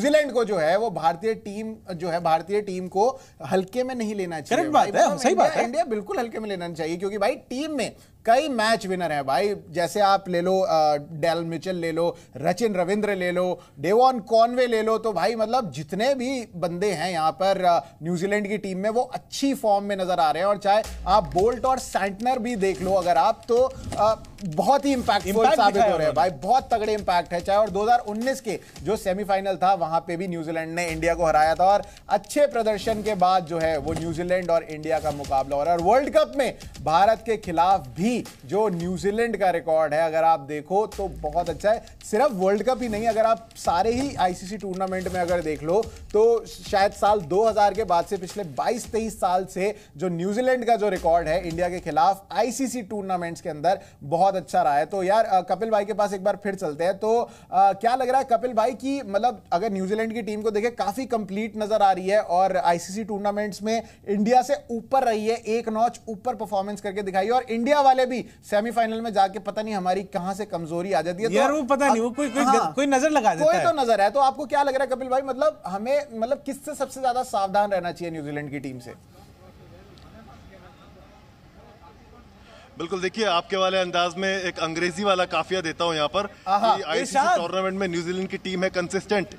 New Zealand को जो है वो भारतीय टीम जो है भारतीय टीम को हल्के में नहीं लेना चाहिए बात है सही बात है इंडिया बिल्कुल हल्के में लेना चाहिए क्योंकि भाई टीम में कई मैच विनर हैं भाई जैसे आप ले लो डेल मिचल ले लो रचिन रविंद्र ले लो डेवॉन कॉनवे ले लो तो भाई मतलब जितने भी बंदे हैं यहाँ पर न्यूजीलैंड की टीम में वो अच्छी फॉर्म में नजर आ रहे हैं और चाहे आप बोल्ट और सैंटनर भी देख लो अगर आप तो आ, बहुत ही इम्पैक्टफुल साबित हो रहे हैं भाई बहुत तगड़े इम्पैक्ट है चाहे और 2019 के जो सेमीफाइनल था वहां पे भी न्यूजीलैंड ने इंडिया को हराया था और अच्छे प्रदर्शन के बाद जो है वो न्यूजीलैंड और इंडिया का मुकाबला हो रहा है और वर्ल्ड कप में भारत के खिलाफ भी भी जो न्यूजीलैंड का रिकॉर्ड है अगर आप देखो तो बहुत अच्छा है सिर्फ वर्ल्ड कप ही नहीं अगर आप सारे ही आईसीसी टूर्नामेंट में अगर देख लो तो शायद साल 2000 के बाद से पिछले 22 तेईस साल से जो न्यूजीलैंड का जो रिकॉर्ड है इंडिया के खिलाफ आईसीसी टूर्नामेंट्स के अंदर बहुत अच्छा रहा है तो यार कपिल भाई के पास एक बार फिर चलते हैं तो आ, क्या लग रहा है कपिल भाई की मतलब अगर न्यूजीलैंड की टीम को देखे काफी कंप्लीट नजर आ रही है और आईसीसी टूर्नामेंट्स में इंडिया से ऊपर रही है एक नॉच ऊपर परफॉर्मेंस करके दिखाई और इंडिया वाले वाले भी सेमीफाइनल में जाके पता नहीं हमारी कहां से कमजोरी आ जाती है तो यार तो वो पता नहीं वो कोई कोई, हाँ, कोई नजर लगा देता कोई तो है। तो नजर है तो आपको क्या लग रहा है कपिल भाई मतलब हमें मतलब किससे सबसे ज्यादा सावधान रहना चाहिए न्यूजीलैंड की टीम से बिल्कुल देखिए आपके वाले अंदाज में एक अंग्रेजी वाला काफिया देता हूं यहाँ पर आईसीसी टूर्नामेंट में न्यूजीलैंड की टीम है कंसिस्टेंट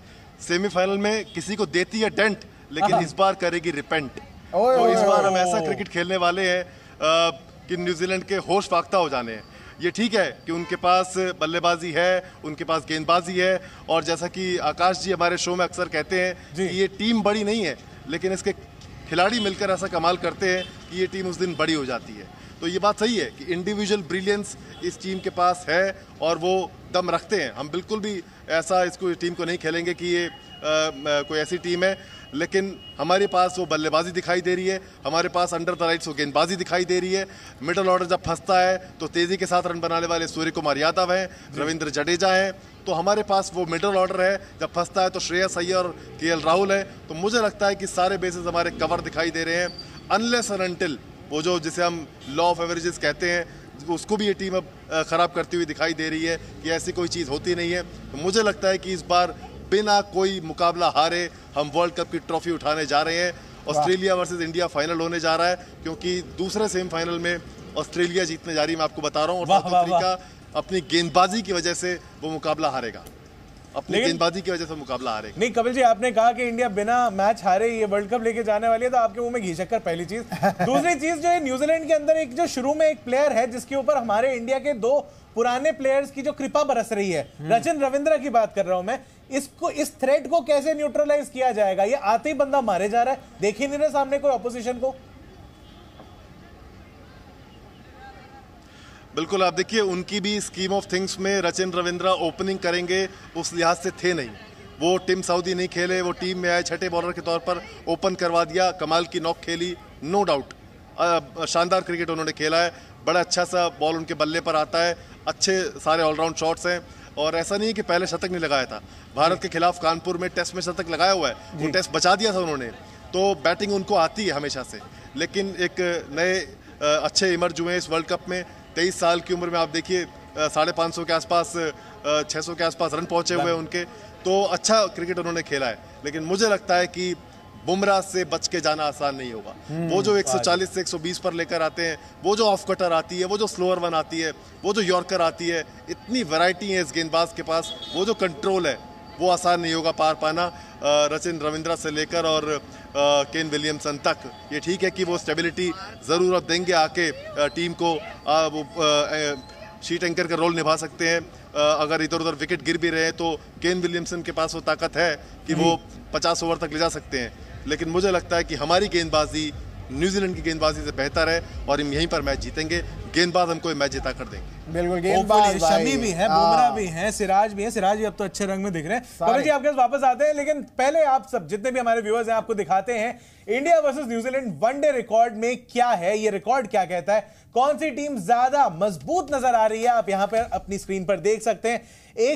सेमीफाइनल में किसी को देती है डेंट लेकिन इस बार करेगी रिपेंट तो इस बार हम ऐसा क्रिकेट खेलने वाले हैं कि न्यूजीलैंड के होश फाख्ता हो जाने हैं ये ठीक है कि उनके पास बल्लेबाजी है उनके पास गेंदबाजी है और जैसा कि आकाश जी हमारे शो में अक्सर कहते हैं कि ये टीम बड़ी नहीं है लेकिन इसके खिलाड़ी मिलकर ऐसा कमाल करते हैं कि ये टीम उस दिन बड़ी हो जाती है तो ये बात सही है कि इंडिविजुअल ब्रिलियंस इस टीम के पास है और वो दम रखते हैं हम बिल्कुल भी ऐसा इसको टीम को नहीं खेलेंगे कि ये आ, कोई ऐसी टीम है लेकिन हमारे पास वो बल्लेबाजी दिखाई दे रही है हमारे पास अंडर द राइट्स वो गेंदबाजी दिखाई दे रही है मिडल ऑर्डर जब फंसता है तो तेज़ी के साथ रन बनाने वाले सूर्य कुमार यादव हैं रविंद्र जडेजा हैं तो हमारे पास वो मिडल ऑर्डर है जब फंसता है तो श्रेयस अय्यर और के राहुल है तो मुझे लगता है कि सारे बेसिस हमारे कवर दिखाई दे रहे हैं अनलेस एन अनटिल वो जो जिसे हम लॉ ऑफ एवरेजेस कहते हैं उसको भी ये टीम अब ख़राब करती हुई दिखाई दे रही है कि ऐसी कोई चीज़ होती नहीं है तो मुझे लगता है कि इस बार बिना कोई मुकाबला हारे हम वर्ल्ड कप की ट्रॉफी उठाने जा रहे हैं ऑस्ट्रेलिया वर्सेज इंडिया फाइनल होने जा रहा है क्योंकि दूसरे सेमीफाइनल में ऑस्ट्रेलिया जीतने जा रही है मैं आपको बता रहा हूँ और साउथ अफ्रीका अपनी गेंदबाजी की वजह से वो मुकाबला हारेगा गेंदबाजी की वजह से मुकाबला हारे नहीं कपिल जी आपने कहा कि इंडिया बिना मैच हारे ये वर्ल्ड कप लेके जाने वाली है तो आपके मुंह में घी चक्कर पहली चीज दूसरी चीज जो है न्यूजीलैंड के अंदर एक जो शुरू में एक प्लेयर है जिसके ऊपर हमारे इंडिया के दो पुराने प्लेयर्स की जो कृपा बरस रही है हम्म। रचिन रविंद्र की बात कर रहा हूं मैं इसको इस थ्रेट को कैसे न्यूट्रलाइज किया जाएगा ये आते ही बंदा मारे जा रहा है देख ही नहीं रहे सामने कोई अपोजिशन को बिल्कुल आप देखिए उनकी भी स्कीम ऑफ थिंग्स में रचिन रविंद्रा ओपनिंग करेंगे उस लिहाज से थे नहीं वो टीम सऊदी नहीं खेले वो टीम में आए छठे बॉलर के तौर पर ओपन करवा दिया कमाल की नॉक खेली नो डाउट शानदार क्रिकेट उन्होंने खेला है बड़ा अच्छा सा बॉल उनके बल्ले पर आता है अच्छे सारे ऑलराउंड शॉट्स हैं और ऐसा नहीं है कि पहले शतक नहीं लगाया था भारत के खिलाफ कानपुर में टेस्ट में शतक लगाया हुआ है वो टेस्ट बचा दिया था उन्होंने तो बैटिंग उनको आती है हमेशा से लेकिन एक नए अच्छे इमर्ज हुए इस वर्ल्ड कप में तेईस साल की उम्र में आप देखिए साढ़े पाँच सौ के आसपास छः सौ के आसपास रन पहुंचे हुए उनके तो अच्छा क्रिकेट उन्होंने खेला है लेकिन मुझे लगता है कि बुमराह से बच के जाना आसान नहीं होगा हम्म, वो जो 140 से 120 पर लेकर आते हैं वो जो ऑफ कटर आती है वो जो स्लोअर वन आती है वो जो यॉर्कर आती है इतनी वैरायटी है इस गेंदबाज के पास वो जो कंट्रोल है वो आसान नहीं होगा पार पाना रचिन रविंद्रा से लेकर और केन विलियमसन तक ये ठीक है कि वो स्टेबिलिटी ज़रूर अब देंगे आके टीम को वो शीट एंकर का रोल निभा सकते हैं अगर इधर उधर विकेट गिर भी रहे तो केन विलियमसन के पास वो ताकत है कि वो हम्म। पचास ओवर तक ले जा सकते हैं लेकिन मुझे लगता है कि हमारी गेंदबाजी न्यूजीलैंड की गेंदबाजी से बेहतर है और हम यहीं पर मैच जीतेंगे गेंदबाज हमको मैच जिता कर देंगे बिल्कुल गेंदबाज शमी भी है बुमरा हाँ। भी है सिराज भी है सिराज भी अब तो अच्छे रंग में दिख रहे हैं जी आपके पास वापस आते हैं लेकिन पहले आप सब जितने भी हमारे व्यूअर्स हैं आपको दिखाते हैं India versus New Zealand one day record में क्या है ये रिकॉर्ड क्या कहता है कौन सी टीम ज्यादा मजबूत नजर आ रही है आप यहां पर अपनी स्क्रीन पर देख सकते हैं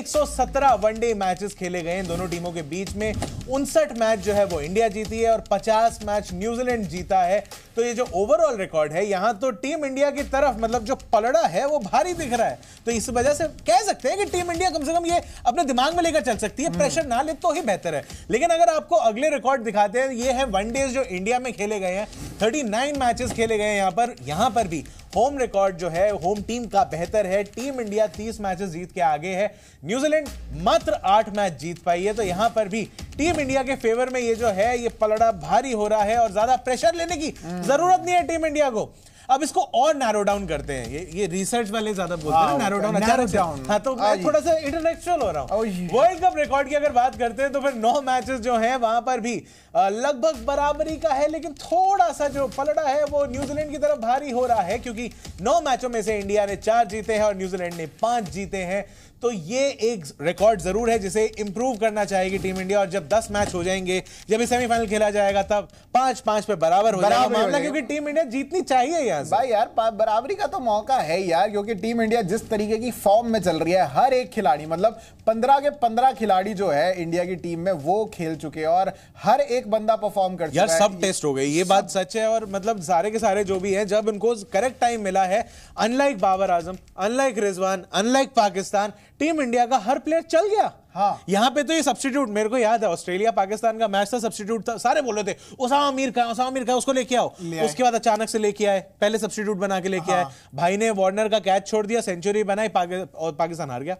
117 वनडे मैचेस खेले गए हैं दोनों टीमों के बीच में उनसठ मैच जो है वो इंडिया जीती है और 50 मैच न्यूजीलैंड जीता है तो ये जो ओवरऑल रिकॉर्ड है यहां तो टीम इंडिया की तरफ मतलब जो पलड़ा है वो भारी दिख रहा है तो इस वजह से कह सकते हैं कि टीम इंडिया कम से कम ये अपने दिमाग में लेकर चल सकती है हम्म। प्रेशर ना ले तो ही बेहतर है लेकिन अगर आपको अगले रिकॉर्ड दिखाते हैं ये है वन डेज जो इंडिया में खेले गए हैं थर्टी नाइन मैचेस खेले गए हैं यहाँ पर यहाँ पर भी होम रिकॉर्ड जो है होम टीम का बेहतर है टीम इंडिया 30 मैचेस जीत के आगे है न्यूजीलैंड मात्र आठ मैच जीत पाई है तो यहां पर भी टीम इंडिया के फेवर में ये जो है ये पलड़ा भारी हो रहा है और ज्यादा प्रेशर लेने की हम्म। जरूरत नहीं है टीम इंडिया को अब इसको और नैरो डाउन करते हैं ये ये रिसर्च वाले ज्यादा बोलते हैं नैरो डाउन हाँ, अच्छा डाउन अच्छा। हाँ तो मैं थोड़ा सा इंटरनेशनल हो रहा हूँ वर्ल्ड कप रिकॉर्ड की अगर बात करते हैं तो फिर नौ मैचेस जो है वहां पर भी लगभग बराबरी का है लेकिन थोड़ा सा जो पलड़ा है वो न्यूजीलैंड की तरफ भारी हो रहा है क्योंकि नौ मैचों में से इंडिया ने चार जीते हैं और न्यूजीलैंड ने पांच जीते हैं तो ये एक रिकॉर्ड जरूर है जिसे इंप्रूव करना चाहेगी टीम इंडिया और जब दस मैच हो जाएंगे जब सेमीफाइनल खेला जाएगा तब पांच पांच पे बराबर हो जाएगा मामला क्योंकि टीम इंडिया जीतनी चाहिए यार भाई यार बराबरी का तो मौका है यार क्योंकि टीम इंडिया जिस तरीके की फॉर्म में चल रही है हर एक खिलाड़ी मतलब पंद्रह के पंद्रह खिलाड़ी जो है इंडिया की टीम में वो खेल चुके हैं और हर एक बंदा परफॉर्म कर यार सब टेस्ट हो गई ये बात सच है और मतलब सारे के सारे जो भी है जब उनको करेक्ट टाइम मिला है unlike Babar Azam unlike Rizwan unlike Pakistan team India का हर प्लेयर चल गया हाँ। यहाँ पे तो ये सब्सटीट्यूट मेरे को याद है ऑस्ट्रेलिया पाकिस्तान का मैच था सब्सटीट्यूट था सारे बोल रहे थे उसामा मीर का उसामा मीर का उसको लेके आओ ले उसके बाद अचानक से लेके आए पहले सब्सटीट्यूट बना के लेके हाँ। आए भाई ने वार्नर का कैच छोड़ दिया सेंचुरी बनाई और पाकिस्तान हार गया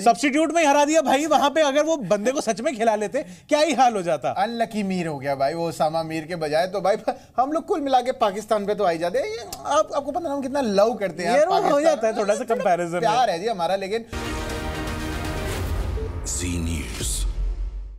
सब्सटीट्यूट हाँ, में हरा दिया भाई वहां पे अगर वो बंदे को सच में खिला लेते क्या ही हाल हो जाता अनलकी मीर हो गया भाई वो उसामा मीर के बजाय तो भाई हम लोग कुल मिला के पाकिस्तान पे तो आई जाते आपको पता हम कितना लव करते हैं थोड़ा सा कंपेरिजन है जी हमारा लेकिन